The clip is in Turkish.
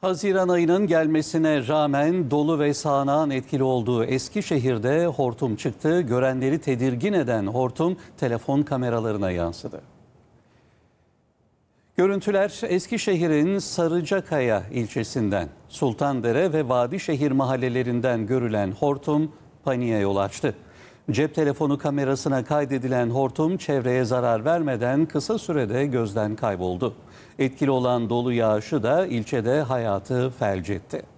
Haziran ayının gelmesine rağmen dolu ve sağanağın etkili olduğu Eskişehir'de hortum çıktı. Görenleri tedirgin eden hortum telefon kameralarına yansıdı. Görüntüler Eskişehir'in Sarıcakaya ilçesinden, Sultandere ve Vadişehir mahallelerinden görülen hortum paniğe yol açtı. Cep telefonu kamerasına kaydedilen hortum çevreye zarar vermeden kısa sürede gözden kayboldu. Etkili olan dolu yağışı da ilçede hayatı felç etti.